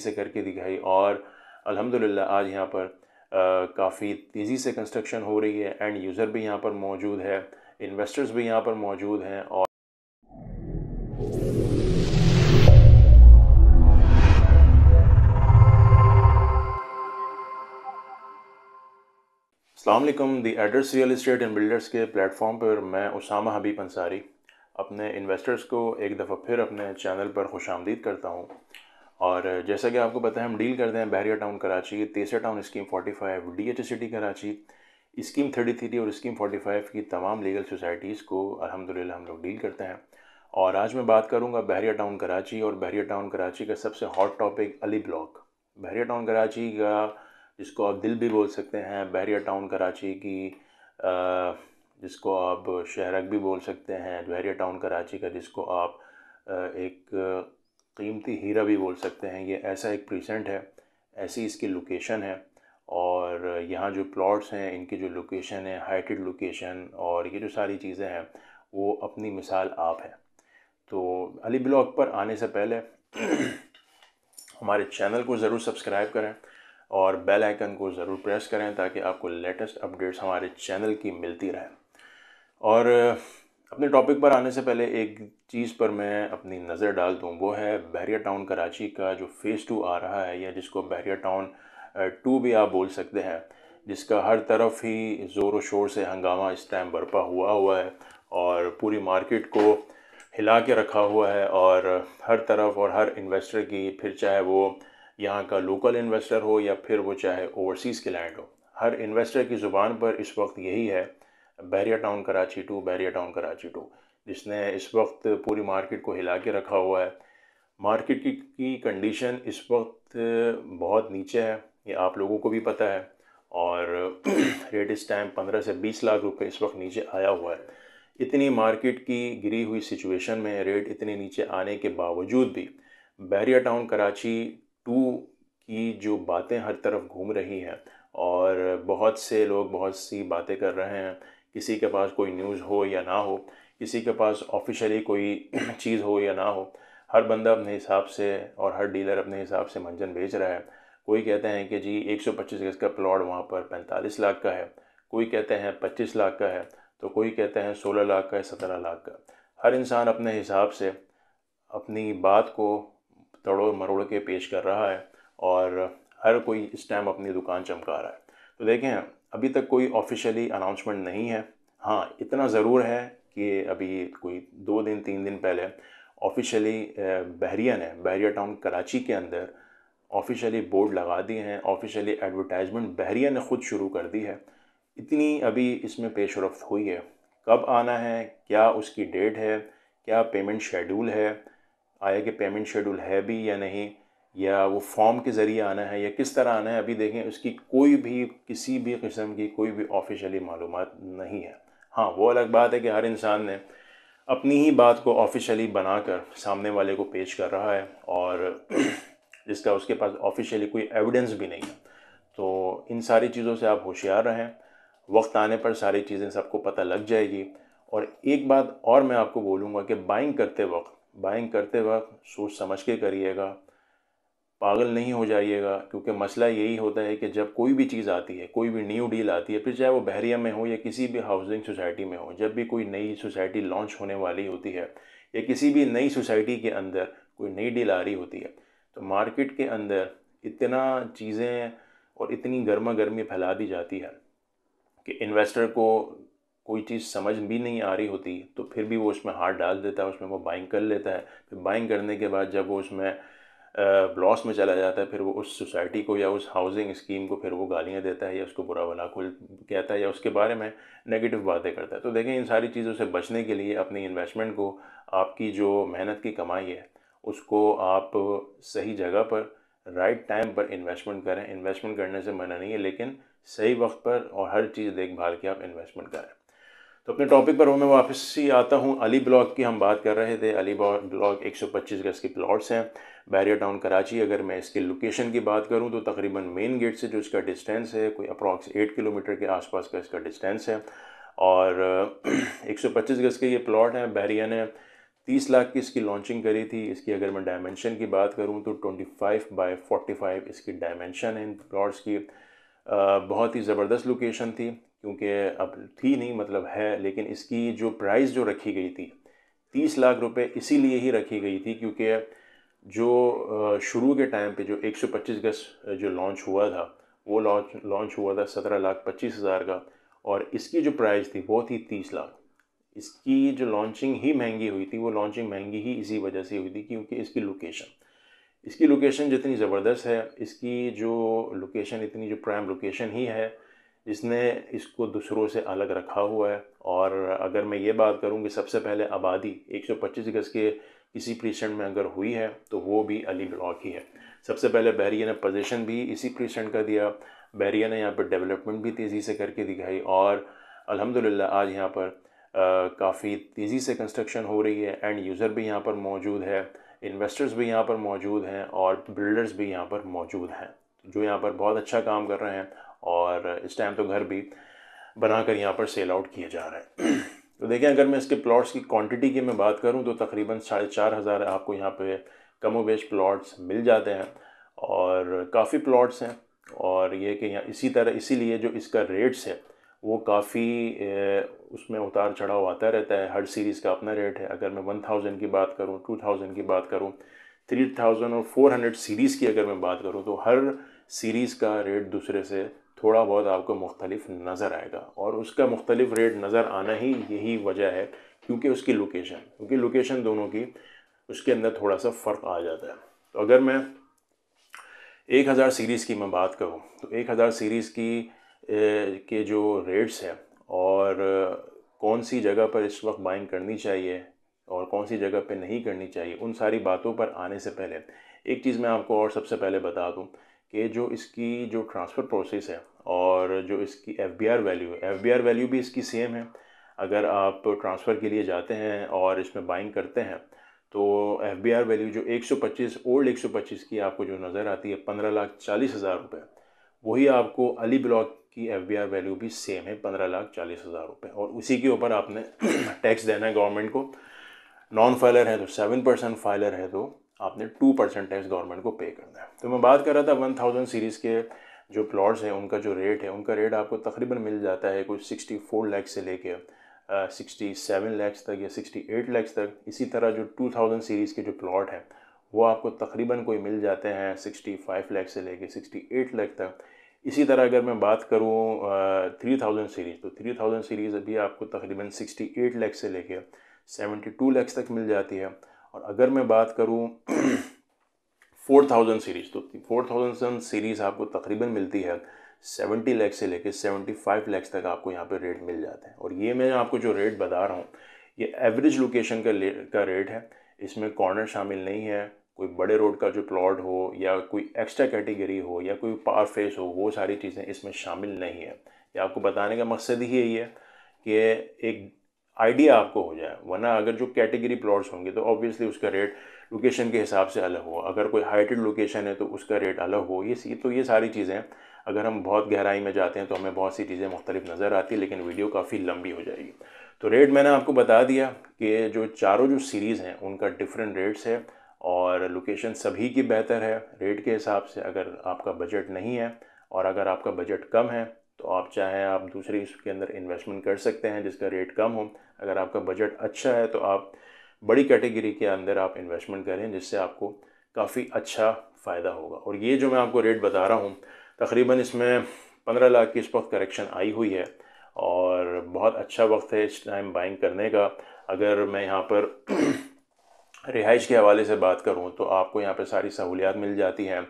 से करके दिखाई और अल्हम्दुलिल्लाह आज यहाँ पर काफ़ी तेज़ी से कंस्ट्रक्शन हो रही है एंड यूज़र भी यहाँ पर मौजूद है इन्वेस्टर्स भी यहाँ पर मौजूद हैं और Allam the address real estate and builders के प्लेटफॉर्म पर मैं उसामा हबीब अंसारी अपने इन्वेस्टर्स को एक दफ़ा फिर अपने चैनल पर खुश आमदीद करता हूँ और जैसा कि आपको पता है हम डील करते हैं बहरिया town Karachi Taiser town scheme 45 H city Karachi scheme 33 और स्कीम 45 की तमाम लीगल सोसाइटीज़ को अलहमदिल्ला हम लोग डील करते हैं और आज मैं बात करूंगा बहरिया टाउन कराची और बहरिया टाउन कराची का सबसे hot topic Ali block Bahria town Karachi का जिसको आप दिल भी बोल सकते हैं बहरिया टाउन कराची की जिसको आप शहरक भी बोल सकते हैं बहरिया टाउन कराची का जिसको आप एक कीमती हीरा भी बोल सकते हैं ये ऐसा एक प्रेजेंट है ऐसी इसकी लोकेशन है और यहाँ जो प्लॉट्स हैं इनकी जो लोकेशन है हाइटेड लोकेशन और ये जो सारी चीज़ें हैं वो अपनी मिसाल आप है तो अली ब्लॉग पर आने से पहले हमारे चैनल को ज़रूर सब्सक्राइब करें और बेल आइकन को ज़रूर प्रेस करें ताकि आपको लेटेस्ट अपडेट्स हमारे चैनल की मिलती रहें और अपने टॉपिक पर आने से पहले एक चीज़ पर मैं अपनी नज़र डाल दूँ वो है बहरिया टाउन कराची का जो फ़ेज़ टू आ रहा है या जिसको बहरिया टाउन टू भी आप बोल सकते हैं जिसका हर तरफ ही ज़ोर व शोर से हंगामा इस टाइम बरपा हुआ हुआ है और पूरी मार्केट को हिला के रखा हुआ है और हर तरफ और हर इन्वेस्टर की फिर चाहे वो यहाँ का लोकल इन्वेस्टर हो या फिर वो चाहे ओवरसीज़ के लैंड हो हर इन्वेस्टर की ज़ुबान पर इस वक्त यही है Bahria town Karachi two Bahria town Karachi two जिसने इस वक्त पूरी मार्केट को हिला के रखा हुआ है मार्केट की की कंडीशन इस वक्त बहुत नीचे है ये आप लोगों को भी पता है और रेट इस टाइम पंद्रह से बीस लाख रुपए इस वक्त नीचे आया हुआ है इतनी मार्केट की गिरी हुई सिचुएशन में रेट इतने नीचे आने के बावजूद भी बैरियर टाउन कराची टू की जो बातें हर तरफ घूम रही हैं और बहुत से लोग बहुत सी बातें कर रहे हैं किसी के पास कोई न्यूज़ हो या ना हो किसी के पास ऑफिशियली कोई चीज़ हो या ना हो हर बंदा अपने हिसाब से और हर डीलर अपने हिसाब से मंजन बेच रहा है कोई कहते हैं कि जी 125 गज का प्लॉट वहाँ पर 45 लाख का है कोई कहते हैं 25 लाख का है तो कोई कहते हैं 16 लाख का है सत्रह लाख का हर इंसान अपने हिसाब से अपनी बात को तड़ो मरोड़ के पेश कर रहा है और हर कोई इस टाइम अपनी दुकान चमका रहा है तो देखें अभी तक कोई ऑफिशियली अनाउंसमेंट नहीं है हाँ इतना ज़रूर है कि अभी कोई दो दिन तीन दिन पहले ऑफिशियली बहरिया ने बहरिया टाउन कराची के अंदर ऑफिशियली बोर्ड लगा दिए हैं ऑफिशियली एडवर्टाइजमेंट बहरिया ने ख़ुद शुरू कर दी है इतनी अभी इसमें पेश रफ्त हुई है कब आना है क्या उसकी डेट है क्या पेमेंट शेड्यूल है आया कि पेमेंट शेड्यूल है भी या नहीं या वो फॉर्म के ज़रिए आना है या किस तरह आना है अभी देखें उसकी कोई भी किसी भी किस्म की कोई भी ऑफिशियली मालूम नहीं है हाँ वो अलग बात है कि हर इंसान ने अपनी ही बात को ऑफिशियली बनाकर सामने वाले को पेश कर रहा है और जिसका उसके पास ऑफिशियली कोई एविडेंस भी नहीं है तो इन सारी चीज़ों से आप होशियार रहें वक्त आने पर सारी चीज़ें सबको पता लग जाएगी और एक बात और मैं आपको बोलूँगा कि बाइंग करते वक्त बाइंग करते वक्त सोच समझ के करिएगा पागल नहीं हो जाइएगा क्योंकि मसला यही होता है कि जब कोई भी चीज़ आती है कोई भी न्यू डील आती है फिर चाहे वो बहरिया में हो या किसी भी हाउसिंग सोसाइटी में हो जब भी कोई नई सोसाइटी लॉन्च होने वाली होती है या किसी भी नई सोसाइटी के अंदर कोई नई डील आ रही होती है तो मार्केट के अंदर इतना चीज़ें और इतनी गर्मा गर्मी फैला दी जाती है कि इन्वेस्टर को कोई चीज़ समझ भी नहीं आ रही होती तो फिर भी वो उसमें हाथ डाल देता है उसमें वो बाइंग कर लेता है फिर बाइंग करने के बाद जब वो उसमें लॉस में चला जाता है फिर वो उस सोसाइटी को या उस हाउसिंग स्कीम को फिर वो गालियाँ देता है या उसको बुरा भला खुल कहता है या उसके बारे में नेगेटिव बातें करता है तो देखें इन सारी चीज़ों से बचने के लिए अपनी इन्वेस्टमेंट को आपकी जो मेहनत की कमाई है उसको आप सही जगह पर राइट टाइम पर इन्वेस्टमेंट करें इन्वेस्टमेंट करने से मना नहीं है लेकिन सही वक्त पर और हर चीज़ देखभाल के आप इन्वेस्टमेंट करें तो अपने टॉपिक पर मैं वापस ही आता हूँ अली ब्लॉक की हम बात कर रहे थे अली ब्लॉक 125 गज के प्लॉट्स हैं बैरियर टाउन कराची अगर मैं इसके लोकेशन की बात करूँ तो तकरीबन मेन गेट से जो इसका डिस्टेंस है कोई अप्रॉक्स एट किलोमीटर के आसपास का इसका डिस्टेंस है और 125 गज के ये प्लॉट हैं बैरिया ने तीस लाख की इसकी लॉन्चिंग करी थी इसकी अगर मैं डायमेंशन की बात करूँ तो बाई बाय फाइव इसकी डायमेंशन है इन प्लाट्स की बहुत ही ज़बरदस्त लोकेशन थी क्योंकि अब थी नहीं मतलब है लेकिन इसकी जो प्राइस जो रखी गई थी तीस लाख रुपए इसीलिए ही रखी गई थी क्योंकि जो शुरू के टाइम पे जो 125 गज जो लॉन्च हुआ था वो लॉन्च लॉन्च हुआ था सत्रह लाख पच्चीस हज़ार का और इसकी जो प्राइस थी वो थी तीस लाख इसकी जो लॉन्चिंग ही महंगी हुई थी वो लॉन्चिंग महंगी ही इसी वजह से हुई थी क्योंकि इसकी लोकेशन इसकी लोकेशन जितनी ज़बरदस्त है इसकी जो लोकेशन इतनी जो प्राइम लोकेशन ही है इसने इसको दूसरों से अलग रखा हुआ है और अगर मैं ये बात करूँ कि सबसे पहले आबादी 125 गज़ के इसी प्रीसेंट में अगर हुई है तो वो भी अली ब्लॉक ही है सबसे पहले बहरिया ने पोजीशन भी इसी प्रीसेंट का दिया बहरिया ने यहाँ पर डेवलपमेंट भी तेज़ी से करके दिखाई और अल्हम्दुलिल्लाह आज यहाँ पर काफ़ी तेज़ी से कंस्ट्रक्शन हो रही है एंड यूज़र भी यहाँ पर मौजूद है इन्वेस्टर्स भी यहाँ पर मौजूद हैं और बिल्डर्स भी यहाँ पर मौजूद हैं जो यहाँ पर बहुत अच्छा काम कर रहे हैं और इस टाइम तो घर भी बना कर यहाँ पर सेल आउट किया जा रहा है तो देखें अगर मैं इसके प्लॉट्स की क्वांटिटी की मैं बात करूँ तो तकरीबन साढ़े चार हज़ार आपको यहाँ पे कमो बेश प्लॉट्स मिल जाते हैं और काफ़ी प्लॉट्स हैं और ये कि यहाँ इसी तरह इसीलिए जो इसका रेट्स है वो काफ़ी उसमें उतार चढ़ाव आता रहता है हर सीरीज़ का अपना रेट है अगर मैं वन थाउजेंड की बात करूँ टू थाउजेंड की बात करूँ थ्री थाउजेंड और फोर हंड्रेड सीरीज़ की अगर मैं बात करूँ तो हर सीरीज़ का रेट दूसरे से थोड़ा बहुत आपको मुख्तलिफ नज़र आएगा और उसका मुख्तलिफ रेट नज़र आना ही यही वजह है क्योंकि उसकी लोकेशन क्योंकि लोकेशन दोनों की उसके अंदर थोड़ा सा फ़र्क आ जाता है तो अगर मैं एक हज़ार सीरीज़ की मैं बात करूँ तो एक हज़ार सीरीज़ की ए, के जो रेट्स हैं और कौन सी जगह पर इस वक्त बाइंग करनी चाहिए और कौन सी जगह पर नहीं करनी चाहिए उन सारी बातों पर आने से पहले एक चीज़ मैं आपको और सबसे पहले बता दूँ कि जो इसकी जो ट्रांसफ़र प्रोसेस है और जो इसकी एफ बी आर वैल्यू है एफ वैल्यू भी इसकी सेम है अगर आप ट्रांसफ़र के लिए जाते हैं और इसमें बाइंग करते हैं तो एफ बी आर वैल्यू जो एक सौ पच्चीस ओल्ड एक सौ पच्चीस की आपको जो नज़र आती है पंद्रह लाख चालीस हज़ार रुपये वही आपको अली ब्लॉक की एफ बी आर वैल्यू भी सेम है पंद्रह लाख चालीस हज़ार रुपये और उसी के ऊपर आपने टैक्स देना है गवर्नमेंट को नॉन फाइलर है तो सेवन परसेंट फाइलर है तो आपने टू परसेंट टैक्स गवर्नमेंट को पे करना है तो मैं बात कर रहा था वन थाउजेंड सीरीज़ के जो प्लॉट्स हैं उनका जो रेट है उनका रेट आपको तकरीबन मिल जाता है कुछ सिक्सटी फोर लैख से लेके सिक्सटी सेवन लैक्स तक या सिक्सटी एट लैक्स तक इसी तरह जो टू थाउजेंड सीरीज़ के जो प्लॉट हैं वो आपको तकरीबन कोई मिल जाते हैं सिक्सटी फाइव लैख से लेके सिक्सटी एट लैख तक इसी तरह अगर मैं बात करूँ थ्री थाउजेंड सीरीज़ तो थ्री थाउजेंड सीरीज़ अभी आपको तकरीबन सिक्सटी एट लैख से लेके सेवेंटी टू लैक्स तक मिल जाती है और अगर मैं बात करूँ फोर थाउजेंड सीरीज़ तो फोर थाउजेंड सीरीज़ आपको तकरीबन मिलती है सेवेंटी लैक्स से लेके सेवेंटी फाइव लैक्स तक आपको यहाँ पे रेट मिल जाते हैं और ये मैं आपको जो रेट बता रहा हूँ ये एवरेज लोकेशन का का रेट है इसमें कॉर्नर शामिल नहीं है कोई बड़े रोड का जो प्लॉट हो या कोई एक्स्ट्रा कैटेगरी हो या कोई पार फेस हो वो सारी चीज़ें इसमें शामिल नहीं है ये आपको बताने का मकसद ही यही है कि एक आइडिया आपको हो जाए वरना अगर जो कैटेगरी प्लॉट्स होंगे तो ऑब्वियसली उसका रेट लोकेशन के हिसाब से अलग हो अगर कोई हाइटेड लोकेशन है तो उसका रेट अलग हो ये तो ये सारी चीज़ें अगर हम बहुत गहराई में जाते हैं तो हमें बहुत सी चीज़ें मुख्तलिफ नज़र आती लेकिन वीडियो काफ़ी लंबी हो जाएगी तो रेट मैंने आपको बता दिया कि जो चारों जो सीरीज़ हैं उनका डिफरेंट रेट्स है और लोकेशन सभी की बेहतर है रेट के हिसाब से अगर आपका बजट नहीं है और अगर आपका बजट कम है तो आप चाहें आप दूसरी इसके अंदर इन्वेस्टमेंट कर सकते हैं जिसका रेट कम हो अगर आपका बजट अच्छा है तो आप बड़ी कैटेगरी के अंदर आप इन्वेस्टमेंट करें जिससे आपको काफ़ी अच्छा फ़ायदा होगा और ये जो मैं आपको रेट बता रहा हूँ तकरीबन इसमें पंद्रह लाख की इस वक्त करेक्शन आई हुई है और बहुत अच्छा वक्त है इस टाइम बाइंग करने का अगर मैं यहाँ पर रिहाइश के हवाले से बात करूँ तो आपको यहाँ पर सारी सहूलियात मिल जाती हैं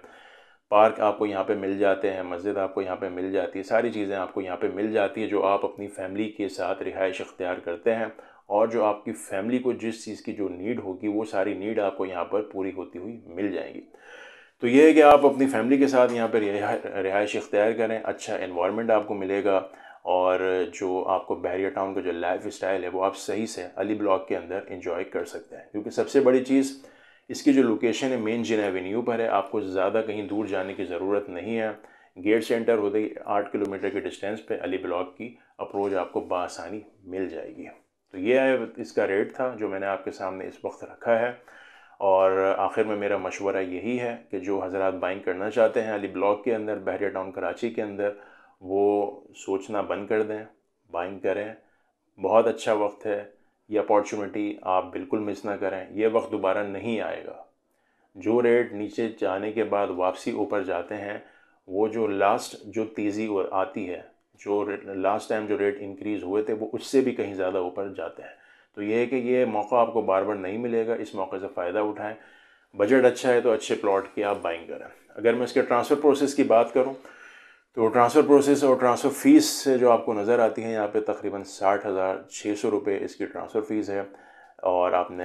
पार्क आपको यहाँ पे मिल जाते हैं मस्जिद आपको यहाँ पे मिल जाती है सारी चीज़ें आपको यहाँ पे मिल जाती है जो आप अपनी फैमिली के साथ रिहाइश अख्तियार करते हैं और जो आपकी फैमिली को जिस चीज़ की जो नीड होगी वो सारी नीड आपको यहाँ पर पूरी होती हुई मिल जाएंगी तो ये है कि आप अपनी फैमिली के साथ यहाँ पर रिहाइश इख्तियार करें अच्छा इन्वामेंट आपको मिलेगा और जो आपको बहरिया टाउन का जो लाइफ स्टाइल है वो आप सही से अली ब्लॉक के अंदर इंजॉय कर सकते हैं क्योंकि सबसे बड़ी चीज़ इसकी जो लोकेशन है मेन जिन एवेन्यू पर है आपको ज़्यादा कहीं दूर जाने की ज़रूरत नहीं है गेट सेंटर होते ही आठ किलोमीटर के डिस्टेंस पे अली ब्लॉक की अप्रोच आपको बसानी मिल जाएगी तो ये इसका रेट था जो मैंने आपके सामने इस वक्त रखा है और आखिर में मेरा मशवरा यही है कि जो हज़रा बाइंग करना चाहते हैं अली ब्लॉक के अंदर बहरिया टाउन कराची के अंदर वो सोचना बंद कर दें बाइंग करें बहुत अच्छा वक्त है ये अपॉर्चुनिटी आप बिल्कुल मिस ना करें ये वक्त दोबारा नहीं आएगा जो रेट नीचे जाने के बाद वापसी ऊपर जाते हैं वो जो लास्ट जो तेज़ी आती है जो लास्ट टाइम जो रेट इंक्रीज़ हुए थे वो उससे भी कहीं ज़्यादा ऊपर जाते हैं तो ये है कि ये मौका आपको बार बार नहीं मिलेगा इस मौके से फ़ायदा उठाएं बजट अच्छा है तो अच्छे प्लॉट की आप बाइंग करें अगर मैं इसके ट्रांसफ़र प्रोसेस की बात करूँ तो ट्रांसफ़र प्रोसेस और ट्रांसफ़र फ़ीस से जो आपको नज़र आती है यहाँ पे तकरीबन साठ हज़ार छः सौ रुपये इसकी ट्रांसफ़र फ़ीस है और आपने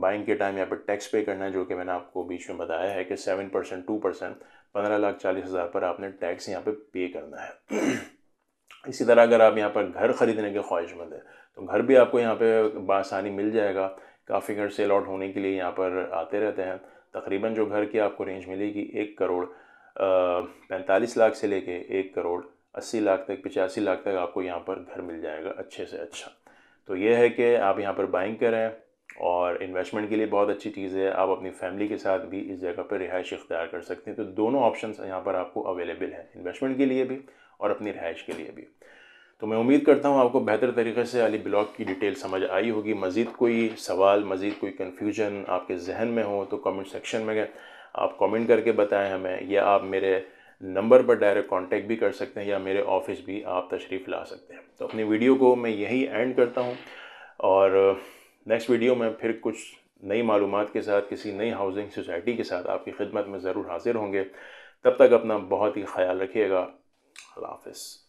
बाइंग के टाइम यहाँ पे टैक्स पे करना है जो कि मैंने आपको बीच में बताया है कि सेवन परसेंट टू परसेंट पंद्रह लाख चालीस हज़ार पर आपने टैक्स यहाँ पे पे करना है इसी तरह अगर आप यहाँ पर घर ख़रीदने के ख्वाहिशमंद है तो घर भी आपको यहाँ पर बासानी मिल जाएगा काफ़ी घर सेल आउट होने के लिए यहाँ पर आते रहते हैं तकरीबन जो घर की आपको रेंज मिलेगी एक करोड़ पैंतालीस लाख से लेके एक करोड़ अस्सी लाख तक पचासी लाख तक आपको यहाँ पर घर मिल जाएगा अच्छे से अच्छा तो ये है कि आप यहाँ पर बाइंग करें और इन्वेस्टमेंट के लिए बहुत अच्छी चीज़ है आप अपनी फैमिली के साथ भी इस जगह पर रिहाइश इख्तियार कर सकते हैं तो दोनों ऑप्शन यहाँ पर आपको अवेलेबल हैं इन्वेस्टमेंट के लिए भी और अपनी रिहाइश के लिए भी तो मैं उम्मीद करता हूँ आपको बेहतर तरीके से अली ब्लॉग की डिटेल समझ आई होगी मज़ीद कोई सवाल मज़ीद कोई कन्फ्यूजन आपके जहन में हो तो कमेंट सेक्शन में गए आप कमेंट करके बताएं हमें या आप मेरे नंबर पर डायरेक्ट कांटेक्ट भी कर सकते हैं या मेरे ऑफिस भी आप तशरीफ़ ला सकते हैं तो अपनी वीडियो को मैं यही एंड करता हूँ और नेक्स्ट वीडियो में फिर कुछ नई मालूम के साथ किसी नई हाउसिंग सोसाइटी के साथ आपकी खिदमत में ज़रूर हाजिर होंगे तब तक अपना बहुत ही ख्याल रखिएगा हाफ